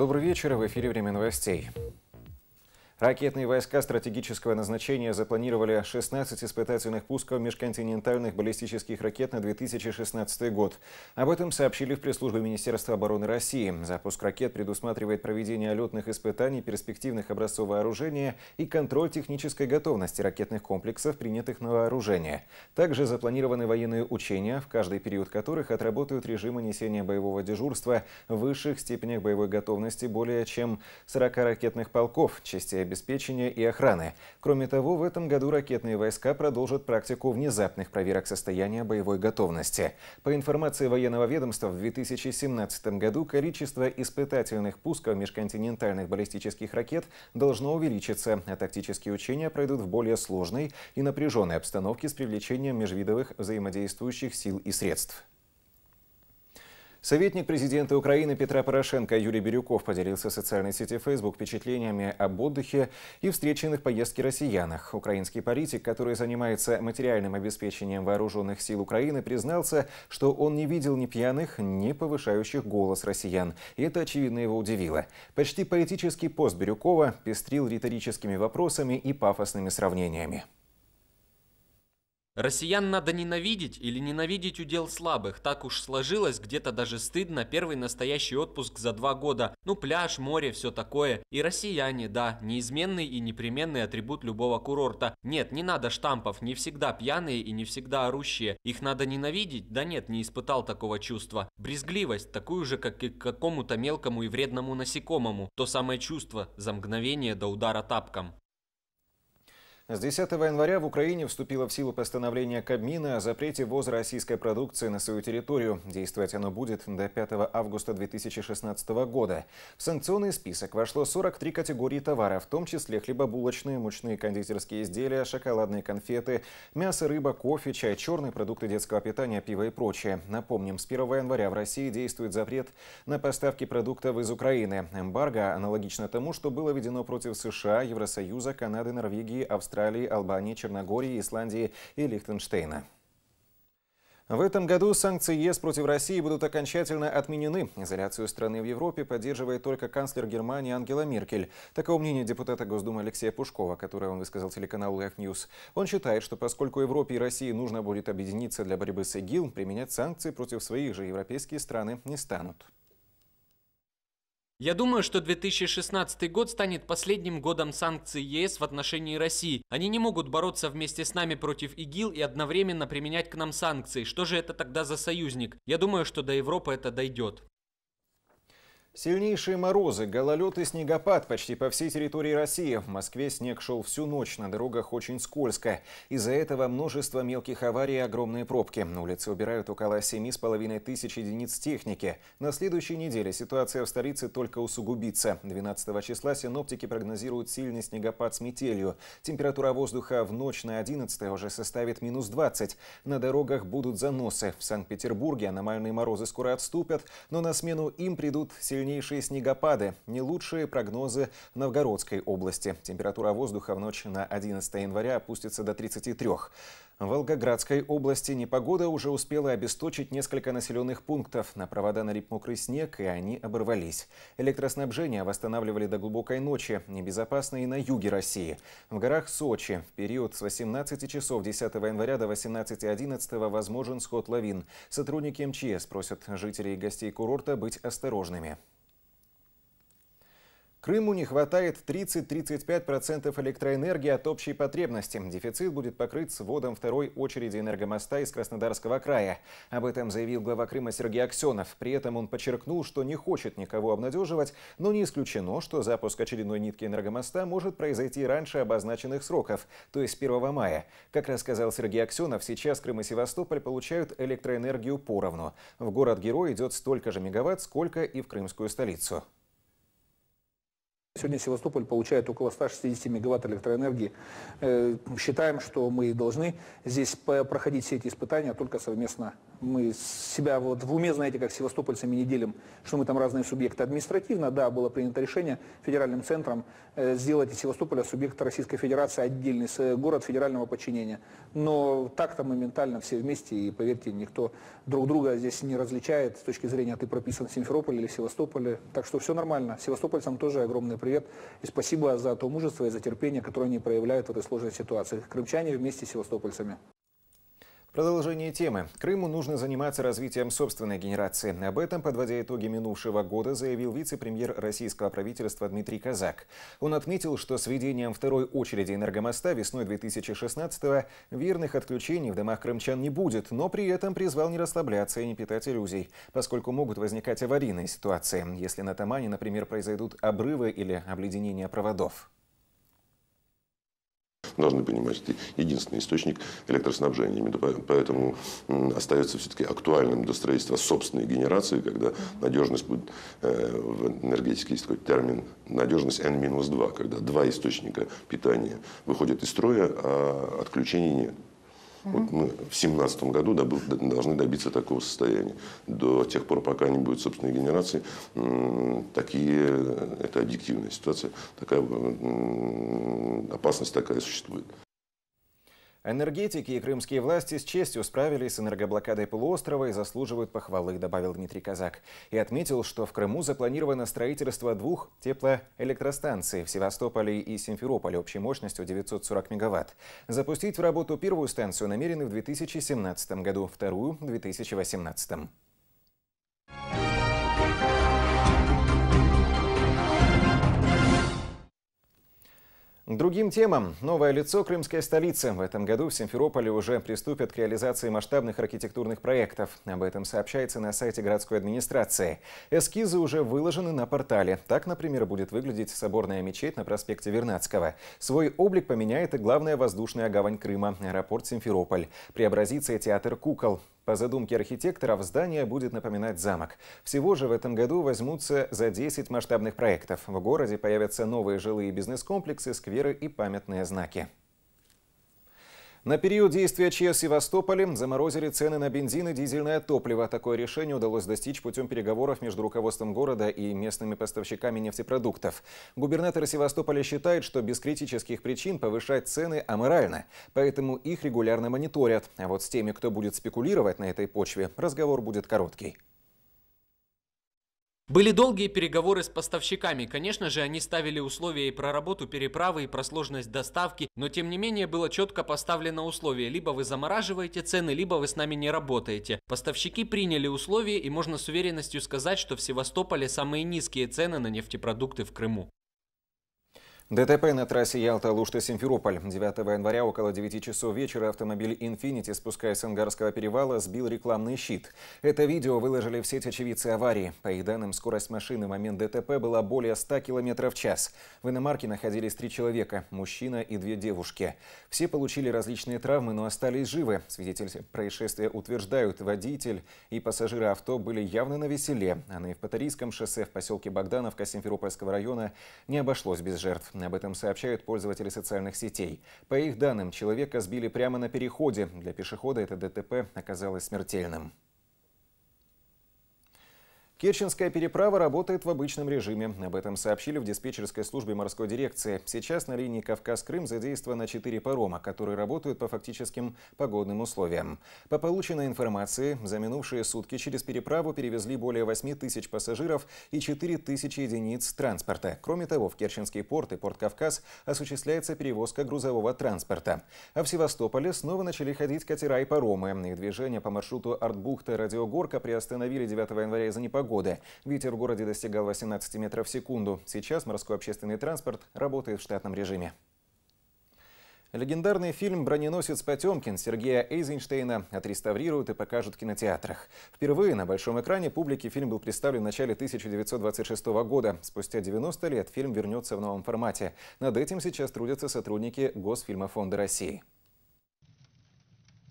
Добрый вечер. В эфире «Время новостей». Ракетные войска стратегического назначения запланировали 16 испытательных пусков межконтинентальных баллистических ракет на 2016 год. Об этом сообщили в пресс-службе Министерства обороны России. Запуск ракет предусматривает проведение летных испытаний, перспективных образцов вооружения и контроль технической готовности ракетных комплексов, принятых на вооружение. Также запланированы военные учения, в каждый период которых отработают режимы несения боевого дежурства в высших степенях боевой готовности более чем 40 ракетных полков, частей обеспечения и охраны. Кроме того, в этом году ракетные войска продолжат практику внезапных проверок состояния боевой готовности. По информации военного ведомства, в 2017 году количество испытательных пусков межконтинентальных баллистических ракет должно увеличиться, а тактические учения пройдут в более сложной и напряженной обстановке с привлечением межвидовых взаимодействующих сил и средств. Советник президента Украины Петра Порошенко Юрий Бирюков поделился в социальной сети Facebook впечатлениями об отдыхе и встреченных поездке россиянах. Украинский политик, который занимается материальным обеспечением вооруженных сил Украины, признался, что он не видел ни пьяных, ни повышающих голос россиян. И это, очевидно, его удивило. Почти поэтический пост Бирюкова пестрил риторическими вопросами и пафосными сравнениями. Россиян надо ненавидеть или ненавидеть удел слабых. Так уж сложилось, где-то даже стыдно, первый настоящий отпуск за два года. Ну, пляж, море, все такое. И россияне, да, неизменный и непременный атрибут любого курорта. Нет, не надо штампов, не всегда пьяные и не всегда орущие. Их надо ненавидеть? Да нет, не испытал такого чувства. Брезгливость, такую же, как и к какому-то мелкому и вредному насекомому. То самое чувство за мгновение до удара тапком. С 10 января в Украине вступило в силу постановление Кабмина о запрете ввоза российской продукции на свою территорию. Действовать оно будет до 5 августа 2016 года. В санкционный список вошло 43 категории товара, в том числе хлебобулочные, мучные кондитерские изделия, шоколадные конфеты, мясо, рыба, кофе, чай, черные продукты детского питания, пиво и прочее. Напомним, с 1 января в России действует запрет на поставки продуктов из Украины. Эмбарго аналогично тому, что было введено против США, Евросоюза, Канады, Норвегии, Австралии, Австралии, Албании, Черногории, Исландии и Лихтенштейна. В этом году санкции ЕС против России будут окончательно отменены. Изоляцию страны в Европе поддерживает только канцлер Германии Ангела Меркель. Такое мнение депутата Госдумы Алексея Пушкова, которое он высказал телеканалу Life News. Он считает, что поскольку Европе и России нужно будет объединиться для борьбы с ИГИЛ, применять санкции против своих же европейские страны не станут. Я думаю, что 2016 год станет последним годом санкций ЕС в отношении России. Они не могут бороться вместе с нами против ИГИЛ и одновременно применять к нам санкции. Что же это тогда за союзник? Я думаю, что до Европы это дойдет. Сильнейшие морозы, гололед и снегопад почти по всей территории России. В Москве снег шел всю ночь, на дорогах очень скользко. Из-за этого множество мелких аварий и огромные пробки. На улице убирают около 7,5 тысяч единиц техники. На следующей неделе ситуация в столице только усугубится. 12 числа синоптики прогнозируют сильный снегопад с метелью. Температура воздуха в ночь на 11 уже составит минус 20. На дорогах будут заносы. В Санкт-Петербурге аномальные морозы скоро отступят, но на смену им придут сильные сильнейшие снегопады – не лучшие прогнозы Новгородской области. Температура воздуха в ночь на 11 января опустится до 33. В Волгоградской области непогода уже успела обесточить несколько населенных пунктов. На провода налип мокрый снег, и они оборвались. Электроснабжение восстанавливали до глубокой ночи, небезопасно и на юге России. В горах Сочи в период с 18 часов 10 января до 18.11 возможен сход лавин. Сотрудники МЧС просят жителей и гостей курорта быть осторожными. Крыму не хватает 30-35% электроэнергии от общей потребности. Дефицит будет покрыт сводом второй очереди энергомоста из Краснодарского края. Об этом заявил глава Крыма Сергей Аксенов. При этом он подчеркнул, что не хочет никого обнадеживать, но не исключено, что запуск очередной нитки энергомоста может произойти раньше обозначенных сроков, то есть 1 мая. Как рассказал Сергей Аксенов, сейчас Крым и Севастополь получают электроэнергию поровну. В город-герой идет столько же мегаватт, сколько и в крымскую столицу. Сегодня Севастополь получает около 160 мегаватт электроэнергии. Э, считаем, что мы должны здесь проходить все эти испытания только совместно. Мы себя вот в уме, знаете, как севастопольцами не делим, что мы там разные субъекты. Административно, да, было принято решение федеральным центром э, сделать из Севастополя субъект Российской Федерации отдельный э, город федерального подчинения. Но так-то мы ментально все вместе, и поверьте, никто друг друга здесь не различает с точки зрения, ты прописан в Симферополе или в Севастополе. Так что все нормально. Севастопольцам тоже огромные привет. И спасибо за то мужество и за терпение, которое они проявляют в этой сложной ситуации. Крымчане вместе с севастопольцами. Продолжение темы. Крыму нужно заниматься развитием собственной генерации. Об этом, подводя итоги минувшего года, заявил вице-премьер российского правительства Дмитрий Казак. Он отметил, что с введением второй очереди энергомоста весной 2016-го верных отключений в домах крымчан не будет, но при этом призвал не расслабляться и не питать иллюзий, поскольку могут возникать аварийные ситуации, если на Тамане, например, произойдут обрывы или обледенение проводов должны понимать, это единственный источник электроснабжения. поэтому остается все-таки актуальным до строительства собственной генерации, когда надежность будет, э, в энергетике есть такой термин, надежность N-2, когда два источника питания выходят из строя, а отключений нет. Вот мы в семнадцатом году должны добиться такого состояния. До тех пор, пока не будет собственной генерации, такие, э, это объективная ситуация, такая опасность такая существует. Энергетики и крымские власти с честью справились с энергоблокадой полуострова и заслуживают похвалы, добавил Дмитрий Казак. И отметил, что в Крыму запланировано строительство двух теплоэлектростанций в Севастополе и Симферополе общей мощностью 940 мегаватт. Запустить в работу первую станцию намерены в 2017 году, вторую – в 2018. другим темам. Новое лицо крымской столицы. В этом году в Симферополе уже приступят к реализации масштабных архитектурных проектов. Об этом сообщается на сайте городской администрации. Эскизы уже выложены на портале. Так, например, будет выглядеть соборная мечеть на проспекте Вернадского. Свой облик поменяет и главная воздушная гавань Крыма – аэропорт Симферополь. Преобразится и театр кукол. По задумке архитекторов, здание будет напоминать замок. Всего же в этом году возьмутся за 10 масштабных проектов. В городе появятся новые жилые бизнес-комплексы, скверы и памятные знаки. На период действия ЧС Севастополе заморозили цены на бензин и дизельное топливо. Такое решение удалось достичь путем переговоров между руководством города и местными поставщиками нефтепродуктов. Губернатор Севастополя считает, что без критических причин повышать цены аморально, поэтому их регулярно мониторят. А вот с теми, кто будет спекулировать на этой почве, разговор будет короткий. Были долгие переговоры с поставщиками. Конечно же, они ставили условия и про работу переправы, и про сложность доставки, но тем не менее было четко поставлено условие. Либо вы замораживаете цены, либо вы с нами не работаете. Поставщики приняли условия, и можно с уверенностью сказать, что в Севастополе самые низкие цены на нефтепродукты в Крыму. ДТП на трассе ялта лушта симферополь 9 января около 9 часов вечера автомобиль «Инфинити», спускаясь с Ангарского перевала, сбил рекламный щит. Это видео выложили в сеть очевидцы аварии. По их данным, скорость машины в момент ДТП была более 100 км в час. В иномарке находились три человека – мужчина и две девушки. Все получили различные травмы, но остались живы. Свидетели происшествия утверждают, водитель и пассажиры авто были явно на веселе. А на Евпаторийском шоссе в поселке Богдановка Симферопольского района не обошлось без жертв. Об этом сообщают пользователи социальных сетей. По их данным, человека сбили прямо на переходе. Для пешехода это ДТП оказалось смертельным. Керченская переправа работает в обычном режиме. Об этом сообщили в диспетчерской службе морской дирекции. Сейчас на линии Кавказ-Крым задействовано 4 парома, которые работают по фактическим погодным условиям. По полученной информации, за минувшие сутки через переправу перевезли более 8 тысяч пассажиров и 4 тысячи единиц транспорта. Кроме того, в Керченский порт и порт Кавказ осуществляется перевозка грузового транспорта. А в Севастополе снова начали ходить катера и паромы. Их движение по маршруту Артбухта-Радиогорка приостановили 9 января из-за непогоды погоды. Ветер в городе достигал 18 метров в секунду. Сейчас морской общественный транспорт работает в штатном режиме. Легендарный фильм «Броненосец Потемкин» Сергея Эйзенштейна отреставрируют и покажут в кинотеатрах. Впервые на большом экране публике фильм был представлен в начале 1926 года. Спустя 90 лет фильм вернется в новом формате. Над этим сейчас трудятся сотрудники Госфильма Фонда России.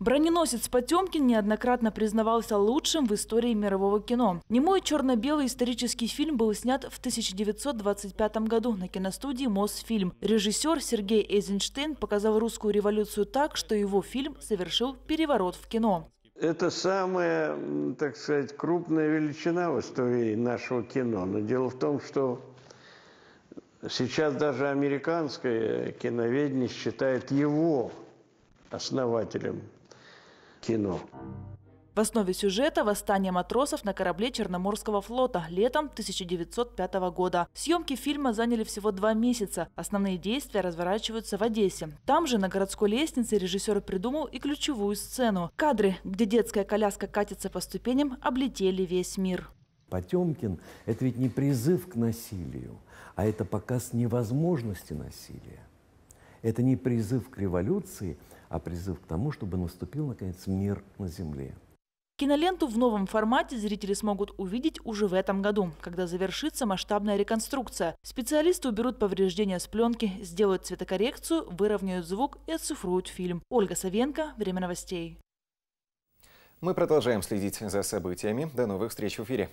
Броненосец Потемкин неоднократно признавался лучшим в истории мирового кино. Немой черно-белый исторический фильм был снят в 1925 году на киностудии «Мосфильм». Режиссер Сергей Эйзенштейн показал русскую революцию так, что его фильм совершил переворот в кино. Это самая, так сказать, крупная величина в истории нашего кино. Но дело в том, что сейчас даже американское киноведение считает его основателем кино. В основе сюжета – восстание матросов на корабле Черноморского флота летом 1905 года. Съемки фильма заняли всего два месяца. Основные действия разворачиваются в Одессе. Там же, на городской лестнице, режиссер придумал и ключевую сцену. Кадры, где детская коляска катится по ступеням, облетели весь мир. Потемкин – это ведь не призыв к насилию, а это показ невозможности насилия. Это не призыв к революции – а призыв к тому, чтобы наступил, наконец, мир на Земле. Киноленту в новом формате зрители смогут увидеть уже в этом году, когда завершится масштабная реконструкция. Специалисты уберут повреждения с пленки, сделают цветокоррекцию, выровняют звук и оцифруют фильм. Ольга Савенко, Время новостей. Мы продолжаем следить за событиями. До новых встреч в эфире.